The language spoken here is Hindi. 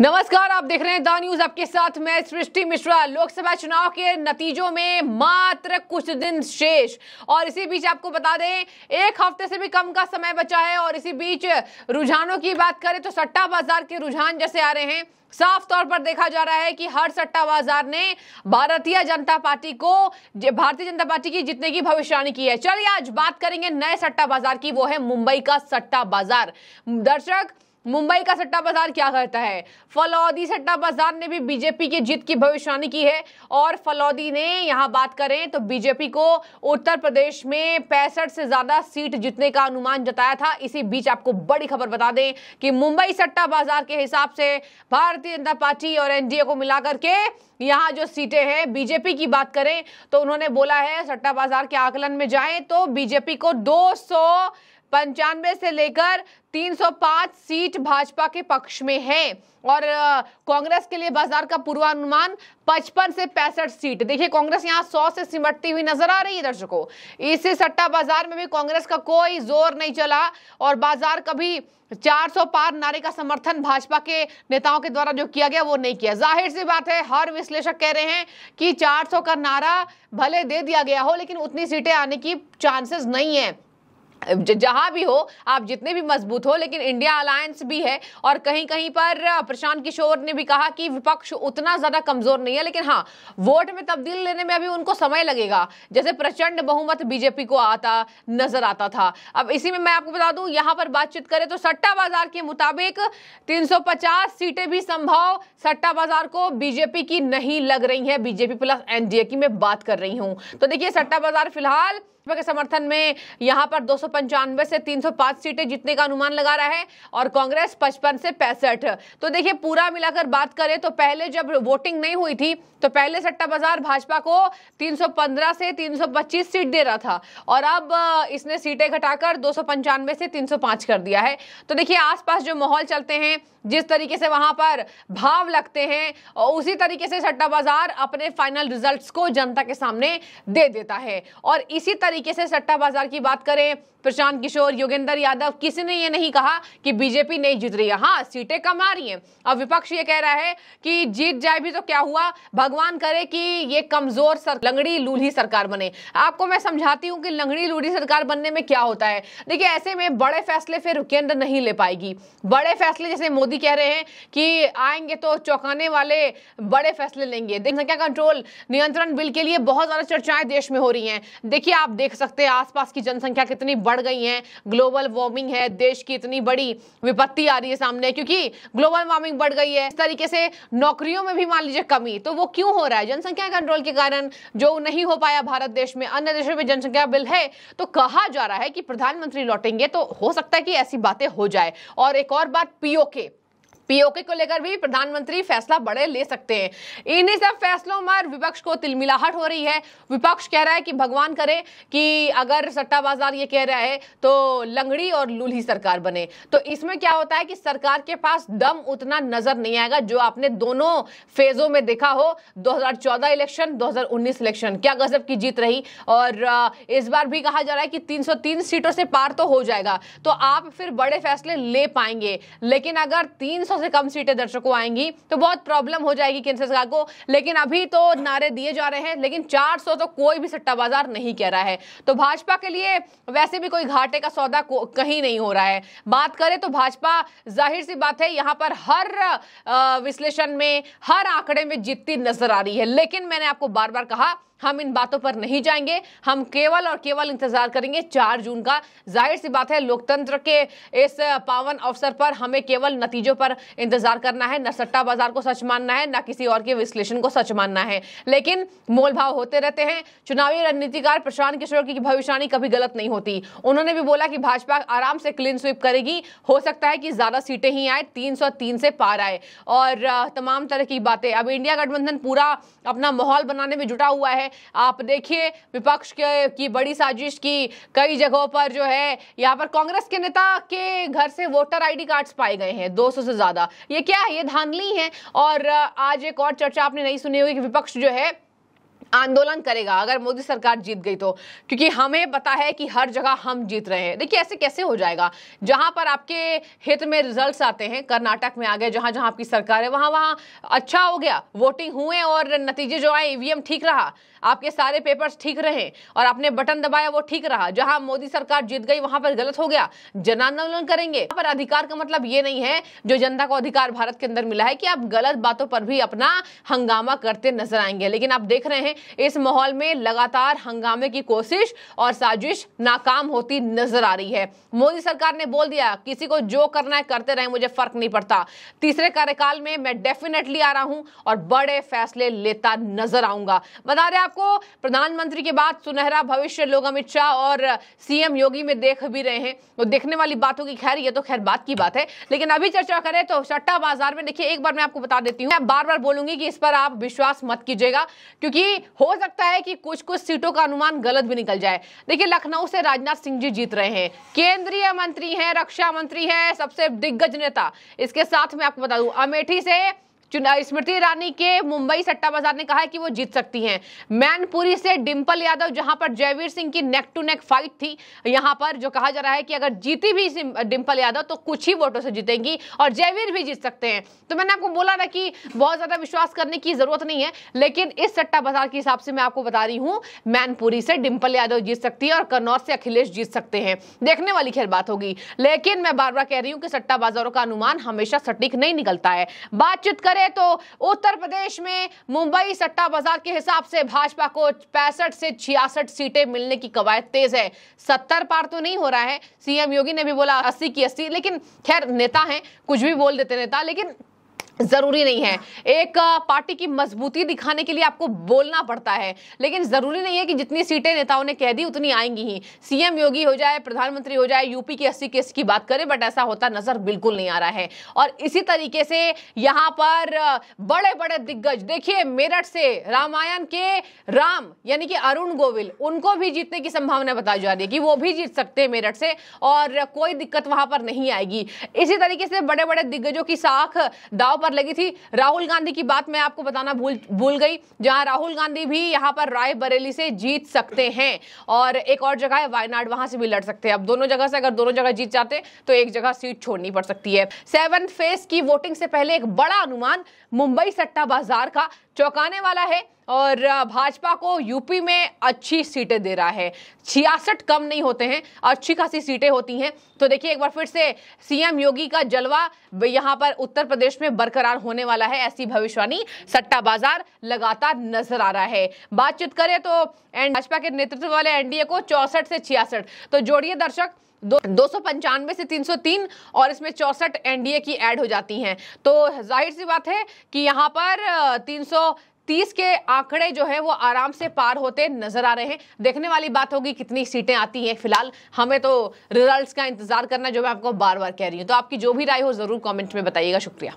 नमस्कार आप देख रहे हैं द न्यूज आपके साथ मैं सृष्टि मिश्रा लोकसभा चुनाव के नतीजों में मात्र कुछ दिन शेष और इसी बीच आपको बता दें एक हफ्ते से भी कम का समय बचा है और इसी बीच रुझानों की बात करें तो सट्टा बाजार के रुझान जैसे आ रहे हैं साफ तौर पर देखा जा रहा है कि हर सट्टा बाजार ने भारतीय जनता पार्टी को भारतीय जनता पार्टी की जितने की भविष्यवाणी की है चलिए आज बात करेंगे नए सट्टा बाजार की वो है मुंबई का सट्टा बाजार दर्शक मुंबई का सट्टा बाजार क्या कहता है फलौदी सट्टा बाजार ने भी बीजेपी की जीत की भविष्यवाणी की है और फलौदी ने यहां बात करें तो बीजेपी को उत्तर प्रदेश में पैंसठ से ज्यादा सीट जीतने का अनुमान जताया था इसी बीच आपको बड़ी खबर बता दें कि मुंबई सट्टा बाजार के हिसाब से भारतीय जनता पार्टी और एनडीए को मिलाकर के यहाँ जो सीटें हैं बीजेपी की बात करें तो उन्होंने बोला है सट्टा बाजार के आकलन में जाए तो बीजेपी को दो पंचानवे से लेकर 305 सीट भाजपा के पक्ष में है और कांग्रेस के लिए बाजार का पूर्वानुमान 55 से पैंसठ सीट देखिए कांग्रेस यहां 100 से सिमटती हुई नजर आ रही है दर्शकों इसी सट्टा बाजार में भी कांग्रेस का कोई जोर नहीं चला और बाजार कभी 400 पार नारे का समर्थन भाजपा के नेताओं के द्वारा जो किया गया वो नहीं किया जाहिर सी बात है हर विश्लेषक कह रहे हैं कि 400 का नारा भले दे दिया गया हो लेकिन उतनी सीटें आने की चांसेस नहीं है जहां भी हो आप जितने भी मजबूत हो लेकिन इंडिया अलायंस भी है और कहीं कहीं पर प्रशांत किशोर ने भी कहा कि विपक्ष उतना ज्यादा कमजोर नहीं है लेकिन हाँ वोट में तब्दील लेने में अभी उनको समय लगेगा जैसे प्रचंड बहुमत बीजेपी को आता नजर आता था अब इसी में मैं आपको बता दू यहां पर बातचीत करें तो सट्टा बाजार के मुताबिक तीन सीटें भी संभव सट्टा बाजार को बीजेपी की नहीं लग रही है बीजेपी प्लस एनडीए की मैं बात कर रही हूं तो देखिए सट्टा बाजार फिलहाल भाजपा के समर्थन में यहां पर दो से 305 सीटें जीतने का अनुमान लगा रहा है और कांग्रेस पचपन से पैंसठ तो देखिए पूरा मिलाकर बात करें तो पहले जब वोटिंग नहीं हुई थी तो पहले सट्टा बाजार भाजपा को 315 से 325 सीट दे रहा था और अब इसने सीटें घटाकर दो से 305 कर दिया है तो देखिए आसपास जो माहौल चलते हैं जिस तरीके से वहां पर भाव लगते हैं और उसी तरीके से सट्टा बाजार अपने फाइनल रिजल्ट्स को जनता के सामने दे देता है और इसी तरीके तरीके से सट्टा बाजार की बात करें प्रशांत किशोर योगेंद्र यादव किसी ने ये नहीं कहा कि बीजेपी नहीं जीत रही है हाँ सीटें कम आ रही हैं अब विपक्ष ये कह रहा है कि जीत जाए भी तो क्या हुआ भगवान करे कि ये कमजोर सर, लंगड़ी लूढ़ी सरकार बने आपको मैं समझाती हूँ कि लंगड़ी लूढ़ी सरकार बनने में क्या होता है देखिए ऐसे में बड़े फैसले फिर केंद्र नहीं ले पाएगी बड़े फैसले जैसे मोदी कह रहे हैं कि आएंगे तो चौंकाने वाले बड़े फैसले लेंगे जनसंख्या कंट्रोल नियंत्रण बिल के लिए बहुत ज्यादा चर्चाएं देश में हो रही हैं देखिए आप देख सकते हैं आसपास की जनसंख्या कितनी बढ़ गई है ग्लोबल वार्मिंग है देश की इतनी बड़ी विपत्ति आ रही है सामने क्योंकि ग्लोबल वार्मिंग बढ़ गई है इस तरीके से नौकरियों में भी मान लीजिए कमी तो वो क्यों हो रहा है जनसंख्या कंट्रोल के कारण जो नहीं हो पाया भारत देश में अन्य देशों में जनसंख्या बिल है तो कहा जा रहा है कि प्रधानमंत्री लौटेंगे तो हो सकता है कि ऐसी बातें हो जाए और एक और बात पीओके पीओके को लेकर भी प्रधानमंत्री फैसला बड़े ले सकते हैं इन्हीं सब फैसलों में विपक्ष को तिलमिलाहट हो रही है विपक्ष कह रहा है कि भगवान करे कि अगर सट्टाबाजार ये कह रहा है तो लंगड़ी और लूल्ही सरकार बने तो इसमें क्या होता है कि सरकार के पास दम उतना नजर नहीं आएगा जो आपने दोनों फेजों में देखा हो दो इलेक्शन दो इलेक्शन क्या गजब की जीत रही और इस बार भी कहा जा रहा है कि 303 सीटों से पार तो हो जाएगा तो आप फिर बड़े फैसले ले पाएंगे लेकिन अगर 300 सौ से कम सीटें दर्शकों आएंगी तो बहुत प्रॉब्लम हो जाएगी केंद्र सरकार को लेकिन अभी तो नारे दिए जा रहे हैं लेकिन 400 तो कोई भी सट्टा बाजार नहीं कह रहा है तो भाजपा के लिए वैसे भी कोई घाटे का सौदा कहीं नहीं हो रहा है बात करें तो भाजपा जाहिर सी बात है यहां पर हर विश्लेषण में हर आंकड़े में जीतती नजर आ रही है लेकिन मैंने आपको बार बार कहा हम इन बातों पर नहीं जाएंगे हम केवल और केवल इंतजार करेंगे चार जून का जाहिर सी बात है लोकतंत्र के इस पावन अवसर पर हमें केवल नतीजों पर इंतजार करना है न सट्टा बाजार को सच मानना है न किसी और के विश्लेषण को सच मानना है लेकिन मोलभाव होते रहते हैं चुनावी रणनीतिकार प्रशांत किशोर की भविष्यवाणी कभी गलत नहीं होती उन्होंने भी बोला कि भाजपा आराम से क्लीन स्वीप करेगी हो सकता है कि ज्यादा सीटें ही आए तीन से पार आए और तमाम तरह की बातें अब इंडिया गठबंधन पूरा अपना माहौल बनाने में जुटा हुआ है आप देखिए विपक्ष के की बड़ी साजिश की कई जगहों पर जो है यहाँ पर कांग्रेस के नेता के घर से वोटर आईडी कार्ड्स पाए गए हैं 200 से ज्यादा ये क्या है ये धांधली है और आज एक और चर्चा आपने नहीं सुनी होगी कि विपक्ष जो है आंदोलन करेगा अगर मोदी सरकार जीत गई तो क्योंकि हमें पता है कि हर जगह हम जीत रहे हैं देखिए ऐसे कैसे हो जाएगा जहां पर आपके हित में रिजल्ट्स आते हैं कर्नाटक में आ गए जहां जहां आपकी सरकार है वहां वहां अच्छा हो गया वोटिंग हुए और नतीजे जो आए ईवीएम e ठीक रहा आपके सारे पेपर्स ठीक रहे और आपने बटन दबाया वो ठीक रहा जहां मोदी सरकार जीत गई वहां पर गलत हो गया जन आंदोलन करेंगे पर अधिकार का मतलब ये नहीं है जो जनता को अधिकार भारत के अंदर मिला है कि आप गलत बातों पर भी अपना हंगामा करते नजर आएंगे लेकिन आप देख रहे हैं इस माहौल में लगातार हंगामे की कोशिश और साजिश नाकाम होती नजर आ रही है मोदी सरकार ने बोल दिया किसी को जो करना है करते रहे मुझे फर्क नहीं पड़ता तीसरे कार्यकाल में मैं डेफिनेटली आ रहा हूं और बड़े फैसले लेता नजर आऊंगा बता रहे आपको प्रधानमंत्री के बाद सुनहरा भविष्य लोग अमित शाह और सीएम योगी में देख भी रहे हैं तो देखने वाली बातों की खैर ये तो खैर बात की बात है लेकिन अभी चर्चा करें तो सट्टा बाजार में देखिए एक बार मैं आपको बता देती हूँ बार बार बोलूंगी कि इस पर आप विश्वास मत कीजिएगा क्योंकि हो सकता है कि कुछ कुछ सीटों का अनुमान गलत भी निकल जाए देखिए लखनऊ से राजनाथ सिंह जी जीत रहे हैं केंद्रीय मंत्री हैं रक्षा मंत्री हैं सबसे दिग्गज नेता इसके साथ मैं आपको बता दूं अमेठी से स्मृति ईरानी के मुंबई सट्टा बाजार ने कहा है कि वो जीत सकती हैं मैनपुरी से डिम्पल यादव जहां पर जयवीर सिंह की नेक टू नेक फाइट थी यहां पर जो कहा जा रहा है कि अगर जीती भी डिम्पल यादव तो कुछ ही वोटों से जीतेंगी और जयवीर भी जीत सकते हैं तो मैंने आपको बोला ना कि बहुत ज्यादा विश्वास करने की जरूरत नहीं है लेकिन इस सट्टा बाजार के हिसाब से मैं आपको बता रही हूँ मैनपुरी से डिम्पल यादव जीत सकती है और कन्नौर से अखिलेश जीत सकते हैं देखने वाली खैर बात होगी लेकिन मैं बार बार कह रही हूँ कि सट्टा बाजारों का अनुमान हमेशा सटीक नहीं निकलता है बातचीत करें करें तो उत्तर प्रदेश में मुंबई सट्टा बाजार के हिसाब से भाजपा को पैंसठ से छियासठ सीटें मिलने की कवायद तेज है सत्तर पार तो नहीं हो रहा है सीएम योगी ने भी बोला अस्सी की अस्सी लेकिन खैर नेता हैं कुछ भी बोल देते नेता लेकिन ज़रूरी नहीं है एक पार्टी की मजबूती दिखाने के लिए आपको बोलना पड़ता है लेकिन ज़रूरी नहीं है कि जितनी सीटें नेताओं ने कह दी उतनी आएंगी ही सीएम योगी हो जाए प्रधानमंत्री हो जाए यूपी के अस्सी केस की बात करें बट ऐसा होता नज़र बिल्कुल नहीं आ रहा है और इसी तरीके से यहां पर बड़े बड़े दिग्गज देखिए मेरठ से रामायण के राम यानी कि अरुण गोविल उनको भी जीतने की संभावना बताई जा रही है कि वो भी जीत सकते हैं मेरठ से और कोई दिक्कत वहां पर नहीं आएगी इसी तरीके से बड़े बड़े दिग्गजों की साख दाव पर पर लगी थी राहुल गांधी की बात मैं आपको बताना भूल भूल गई जहां राहुल गांधी भी यहां पर रायबरेली से जीत सकते हैं और एक और जगह है वायनाड वहां से भी लड़ सकते हैं अब दोनों जगह से अगर दोनों जगह जीत जाते तो एक जगह सीट छोड़नी पड़ सकती है सेवन फेज की वोटिंग से पहले एक बड़ा अनुमान मुंबई सट्टा बाजार का चौंकाने वाला है और भाजपा को यूपी में अच्छी सीटें दे रहा है छियासठ कम नहीं होते हैं अच्छी खासी सीटें होती हैं तो देखिए एक बार फिर से सीएम योगी का जलवा यहाँ पर उत्तर प्रदेश में बरकरार होने वाला है ऐसी भविष्यवाणी सट्टा बाजार लगातार नजर आ रहा है बातचीत करें तो भाजपा के नेतृत्व वाले एनडीए को चौसठ से छियासठ तो जोड़िए दर्शक दो, सौ पंचानवे से 303 और इसमें चौसठ एनडीए की ऐड हो जाती हैं तो जाहिर सी बात है कि यहाँ पर तीन सौ तीस के आंकड़े जो है वो आराम से पार होते नजर आ रहे हैं देखने वाली बात होगी कितनी सीटें आती हैं फिलहाल हमें तो रिजल्ट्स का इंतजार करना जो मैं आपको बार बार कह रही हूँ तो आपकी जो भी राय हो जरूर कमेंट में बताइएगा शुक्रिया